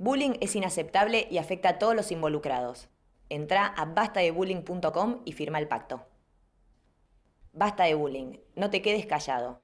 Bullying es inaceptable y afecta a todos los involucrados. Entra a bastadebullying.com y firma el pacto. Basta de bullying, no te quedes callado.